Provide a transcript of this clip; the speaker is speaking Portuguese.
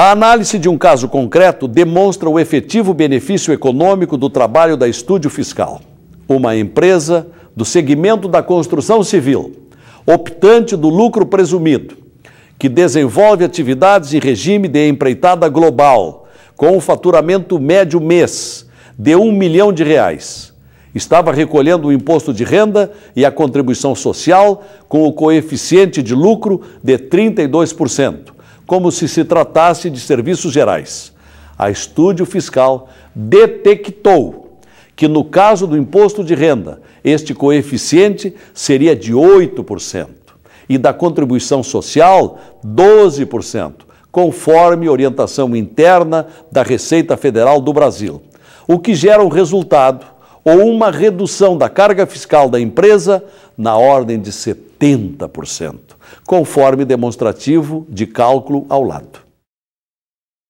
A análise de um caso concreto demonstra o efetivo benefício econômico do trabalho da Estúdio Fiscal, uma empresa do segmento da construção civil, optante do lucro presumido, que desenvolve atividades em regime de empreitada global, com um faturamento médio mês de um milhão de reais. Estava recolhendo o imposto de renda e a contribuição social com o coeficiente de lucro de 32% como se se tratasse de serviços gerais. A Estúdio Fiscal detectou que, no caso do imposto de renda, este coeficiente seria de 8% e da contribuição social, 12%, conforme orientação interna da Receita Federal do Brasil, o que gera um resultado ou uma redução da carga fiscal da empresa na ordem de 70%. 80%, conforme demonstrativo de cálculo ao lado.